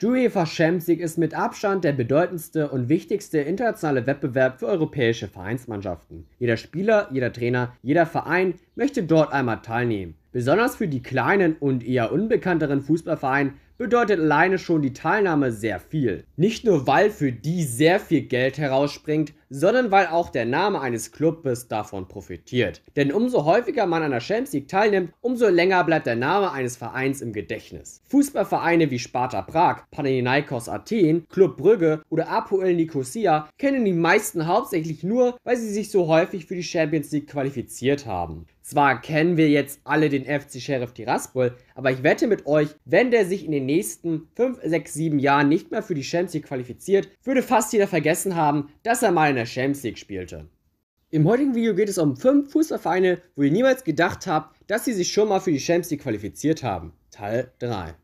Duri Fashem Sieg ist mit Abstand der bedeutendste und wichtigste internationale Wettbewerb für europäische Vereinsmannschaften. Jeder Spieler, jeder Trainer, jeder Verein möchte dort einmal teilnehmen Besonders für die kleinen und eher unbekannteren Fußballvereine bedeutet alleine schon die Teilnahme sehr viel. Nicht nur weil für die sehr viel Geld herausspringt, sondern weil auch der Name eines Clubes davon profitiert. Denn umso häufiger man an der Champions League teilnimmt, umso länger bleibt der Name eines Vereins im Gedächtnis. Fußballvereine wie Sparta Prag, Panathinaikos Athen, Club Brügge oder Apoel Nicosia kennen die meisten hauptsächlich nur, weil sie sich so häufig für die Champions League qualifiziert haben. Zwar kennen wir jetzt alle den FC Sheriff Tiraspol, aber ich wette mit euch, wenn der sich in den nächsten 5, 6, 7 Jahren nicht mehr für die Champions League qualifiziert, würde fast jeder vergessen haben, dass er mal in der Champions League spielte. Im heutigen Video geht es um 5 Fußballvereine, wo ihr niemals gedacht habt, dass sie sich schon mal für die Champions League qualifiziert haben. Teil 3.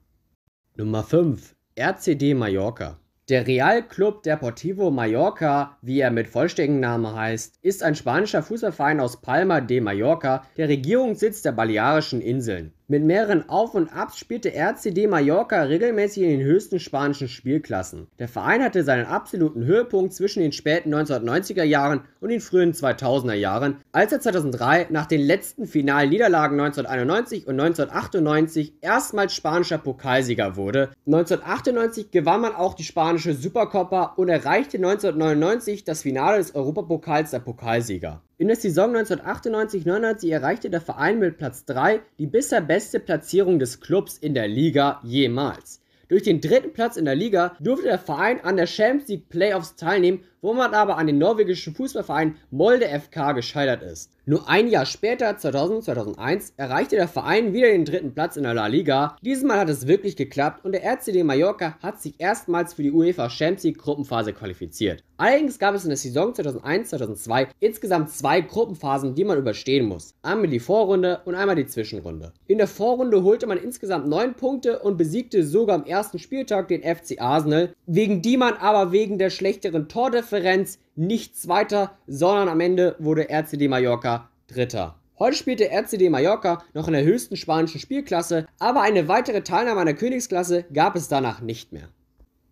Nummer 5. RCD Mallorca. Der Real Club Deportivo Mallorca, wie er mit vollständigem Namen heißt, ist ein spanischer Fußballverein aus Palma de Mallorca, der Regierungssitz der Balearischen Inseln mit mehreren Auf- und Abs spielte RCD Mallorca regelmäßig in den höchsten spanischen Spielklassen. Der Verein hatte seinen absoluten Höhepunkt zwischen den späten 1990er Jahren und den frühen 2000er Jahren, als er 2003 nach den letzten finalen Niederlagen 1991 und 1998 erstmals spanischer Pokalsieger wurde. 1998 gewann man auch die spanische Supercopa und erreichte 1999 das Finale des Europapokals der Pokalsieger. In der Saison 1998-99 erreichte der Verein mit Platz 3 die bisher beste Platzierung des Clubs in der Liga jemals. Durch den dritten Platz in der Liga durfte der Verein an der Champions League Playoffs teilnehmen wo man aber an den norwegischen Fußballverein Molde FK gescheitert ist. Nur ein Jahr später, 2000, 2001, erreichte der Verein wieder den dritten Platz in der La Liga. Dieses Mal hat es wirklich geklappt und der RCD Mallorca hat sich erstmals für die UEFA Champions League Gruppenphase qualifiziert. Allerdings gab es in der Saison 2001-2002 insgesamt zwei Gruppenphasen, die man überstehen muss. Einmal die Vorrunde und einmal die Zwischenrunde. In der Vorrunde holte man insgesamt neun Punkte und besiegte sogar am ersten Spieltag den FC Arsenal, wegen die man aber wegen der schlechteren Tordifferenz Tordifferenz nicht Zweiter, sondern am Ende wurde RCD Mallorca Dritter. Heute spielt der RCD Mallorca noch in der höchsten spanischen Spielklasse, aber eine weitere Teilnahme an der Königsklasse gab es danach nicht mehr.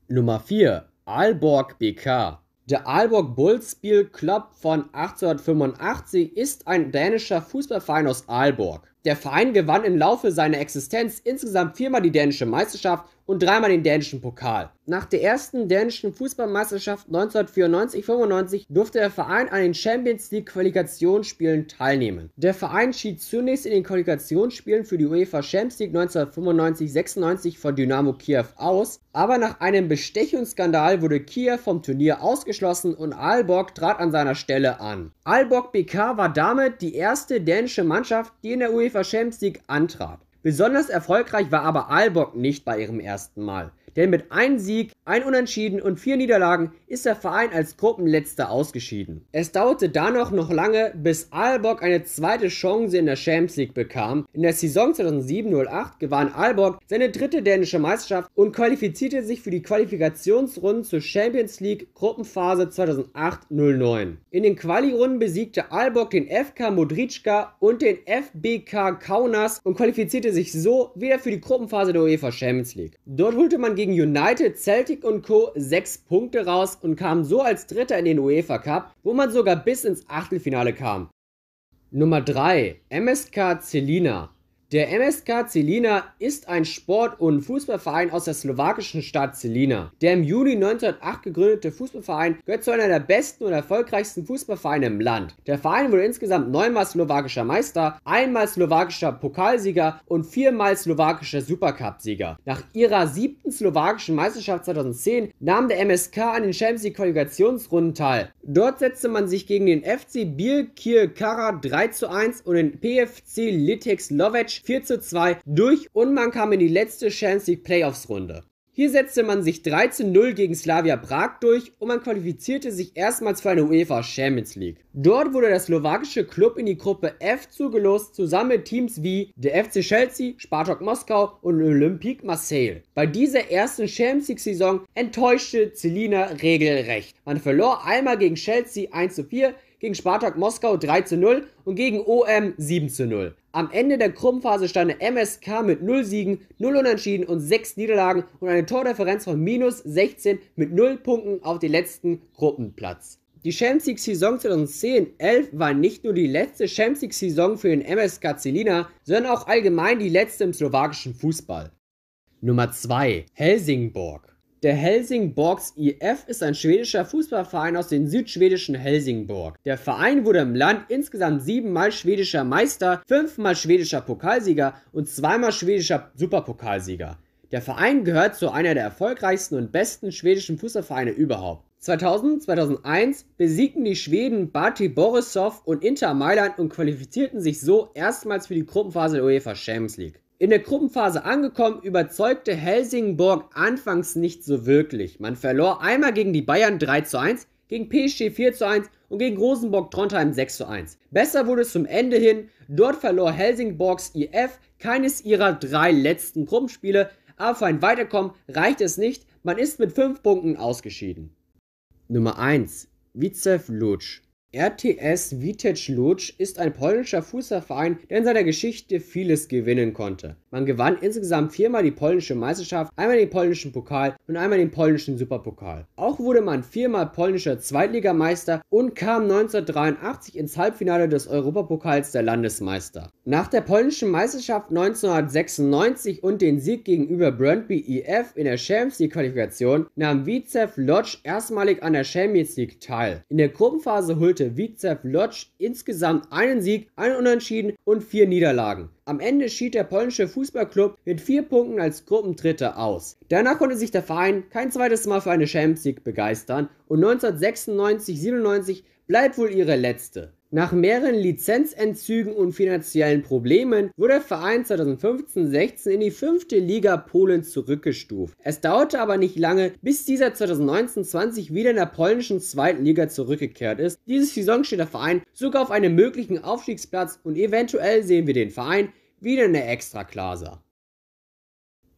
Nummer 4 Aalborg BK der Aalborg Bullspiel Club von 1885 ist ein dänischer Fußballverein aus Aalborg. Der Verein gewann im Laufe seiner Existenz insgesamt viermal die dänische Meisterschaft und dreimal den dänischen Pokal. Nach der ersten dänischen Fußballmeisterschaft 1994-95 durfte der Verein an den Champions League Qualifikationsspielen teilnehmen. Der Verein schied zunächst in den Qualifikationsspielen für die UEFA Champions League 1995-96 von Dynamo Kiew aus, aber nach einem Bestechungsskandal wurde Kiew vom Turnier ausgeschlossen und Aalborg trat an seiner Stelle an. Aalborg BK war damit die erste dänische Mannschaft, die in der UEFA Champions League antrat. Besonders erfolgreich war aber Aalborg nicht bei ihrem ersten Mal. Denn mit einem Sieg, ein Unentschieden und vier Niederlagen ist der Verein als Gruppenletzter ausgeschieden. Es dauerte danach noch lange, bis Aalborg eine zweite Chance in der Champions League bekam. In der Saison 2007-08 gewann Aalborg seine dritte dänische Meisterschaft und qualifizierte sich für die Qualifikationsrunden zur Champions League Gruppenphase 2008-09. In den Quali-Runden besiegte Aalborg den FK Modricka und den FBK Kaunas und qualifizierte sich so wieder für die Gruppenphase der UEFA Champions League. Dort holte man gegen United, Celtic und Co. sechs Punkte raus und kam so als Dritter in den UEFA Cup, wo man sogar bis ins Achtelfinale kam. Nummer 3 MSK Celina der MSK Celina ist ein Sport- und Fußballverein aus der slowakischen Stadt Celina. Der im Juli 1908 gegründete Fußballverein gehört zu einer der besten und erfolgreichsten Fußballvereine im Land. Der Verein wurde insgesamt neunmal slowakischer Meister, einmal slowakischer Pokalsieger und viermal slowakischer Supercup-Sieger. Nach ihrer siebten slowakischen Meisterschaft 2010 nahm der MSK an den Champions League Qualifikationsrunden teil. Dort setzte man sich gegen den FC Birkirkara Kara 3 zu 1 und den PFC Litex Lovec 4 zu 2 durch und man kam in die letzte Chance League Playoffs Runde. Hier setzte man sich 13-0 gegen Slavia Prag durch und man qualifizierte sich erstmals für eine UEFA Champions League. Dort wurde der slowakische Club in die Gruppe F zugelost, zusammen mit Teams wie der FC Chelsea, Spartak Moskau und Olympique Marseille. Bei dieser ersten Champions League Saison enttäuschte Celina regelrecht. Man verlor einmal gegen Chelsea 1 4, gegen Spartak Moskau 3 zu 0 und gegen OM 7 zu 0. Am Ende der Krummphase stand der MSK mit 0 Siegen, 0 Unentschieden und 6 Niederlagen und eine Tordifferenz von minus 16 mit 0 Punkten auf den letzten Gruppenplatz. Die Champions League Saison 2010-11 war nicht nur die letzte Champions League Saison für den MSK Zelina, sondern auch allgemein die letzte im slowakischen Fußball. Nummer 2 Helsingborg der Helsingborgs IF ist ein schwedischer Fußballverein aus dem südschwedischen Helsingborg. Der Verein wurde im Land insgesamt siebenmal schwedischer Meister, fünfmal schwedischer Pokalsieger und zweimal schwedischer Superpokalsieger. Der Verein gehört zu einer der erfolgreichsten und besten schwedischen Fußballvereine überhaupt. 2000, 2001 besiegten die Schweden Barty Borisov und Inter Mailand und qualifizierten sich so erstmals für die Gruppenphase der UEFA Champions League. In der Gruppenphase angekommen, überzeugte Helsingborg anfangs nicht so wirklich. Man verlor einmal gegen die Bayern 3 zu 1, gegen PSG 4 zu 1 und gegen Rosenborg Trondheim 6 zu 1. Besser wurde es zum Ende hin, dort verlor Helsingborgs IF keines ihrer drei letzten Gruppenspiele, aber für ein Weiterkommen reicht es nicht, man ist mit 5 Punkten ausgeschieden. Nummer 1 Vizev Lutsch RTS Vitej Łódź ist ein polnischer Fußballverein, der in seiner Geschichte vieles gewinnen konnte. Man gewann insgesamt viermal die polnische Meisterschaft, einmal den polnischen Pokal und einmal den polnischen Superpokal. Auch wurde man viermal polnischer Zweitligameister und kam 1983 ins Halbfinale des Europapokals der Landesmeister. Nach der polnischen Meisterschaft 1996 und den Sieg gegenüber Brandby EF in der Champions League Qualifikation nahm Vitsev Lodz erstmalig an der Champions League teil. In der Gruppenphase holte Vitsev Lodz insgesamt einen Sieg, einen Unentschieden und vier Niederlagen. Am Ende schied der polnische Fußballclub mit vier Punkten als Gruppendritter aus. Danach konnte sich der Verein kein zweites Mal für eine Champions League begeistern und 1996-97 bleibt wohl ihre letzte. Nach mehreren Lizenzentzügen und finanziellen Problemen wurde der Verein 2015-16 in die fünfte Liga Polens zurückgestuft. Es dauerte aber nicht lange, bis dieser 2019-20 wieder in der polnischen zweiten Liga zurückgekehrt ist. Diese Saison steht der Verein sogar auf einem möglichen Aufstiegsplatz und eventuell sehen wir den Verein wieder in der Extraklasa.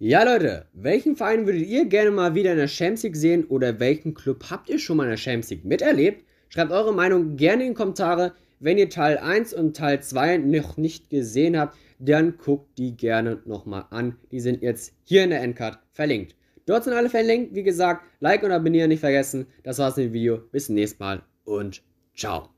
Ja Leute, welchen Verein würdet ihr gerne mal wieder in der Champions League sehen oder welchen Club habt ihr schon mal in der Champions League miterlebt? Schreibt eure Meinung gerne in die Kommentare. Wenn ihr Teil 1 und Teil 2 noch nicht gesehen habt, dann guckt die gerne nochmal an. Die sind jetzt hier in der Endcard verlinkt. Dort sind alle verlinkt. Wie gesagt, Like und Abonnieren nicht vergessen. Das war's mit dem Video. Bis zum nächsten Mal und ciao.